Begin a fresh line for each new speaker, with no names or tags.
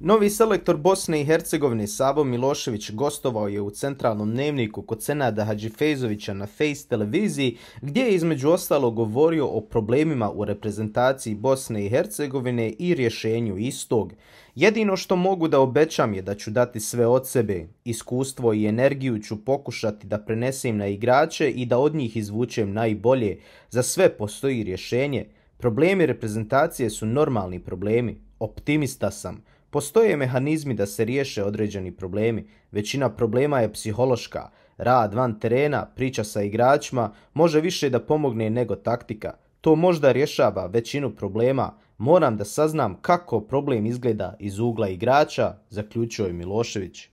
Novi selektor Bosne i Hercegovine Sabo Milošević gostovao je u centralnom dnevniku kod Senada Hadžifejzovića na Face televiziji, gdje je između ostalo govorio o problemima u reprezentaciji Bosne i Hercegovine i rješenju istog. Jedino što mogu da obećam je da ću dati sve od sebe. Iskustvo i energiju ću pokušati da prenesem na igrače i da od njih izvučem najbolje. Za sve postoji rješenje. Problemi reprezentacije su normalni problemi, optimista sam. Postoje mehanizmi da se riješe određeni problemi. Većina problema je psihološka. Rad van terena, priča sa igračima, može više da pomogne nego taktika. To možda rješava većinu problema. Moram da saznam kako problem izgleda iz ugla igrača, zaključio je Milošević.